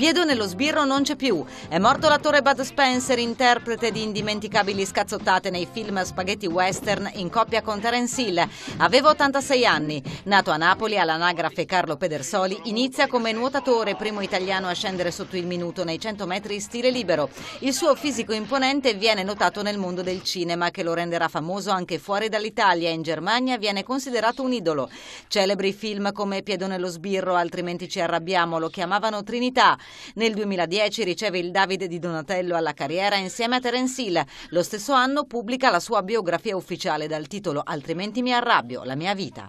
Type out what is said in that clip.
Piedo nello sbirro non c'è più. È morto l'attore Bud Spencer, interprete di indimenticabili scazzottate nei film spaghetti western in coppia con Terence Hill. Aveva 86 anni. Nato a Napoli, all'anagrafe Carlo Pedersoli, inizia come nuotatore, primo italiano a scendere sotto il minuto nei 100 metri in stile libero. Il suo fisico imponente viene notato nel mondo del cinema, che lo renderà famoso anche fuori dall'Italia. In Germania viene considerato un idolo. Celebri film come Piedo nello sbirro, altrimenti ci arrabbiamo, lo chiamavano Trinità. Nel 2010 riceve il Davide di Donatello alla carriera insieme a Terence Hill. Lo stesso anno pubblica la sua biografia ufficiale dal titolo Altrimenti mi arrabbio, la mia vita.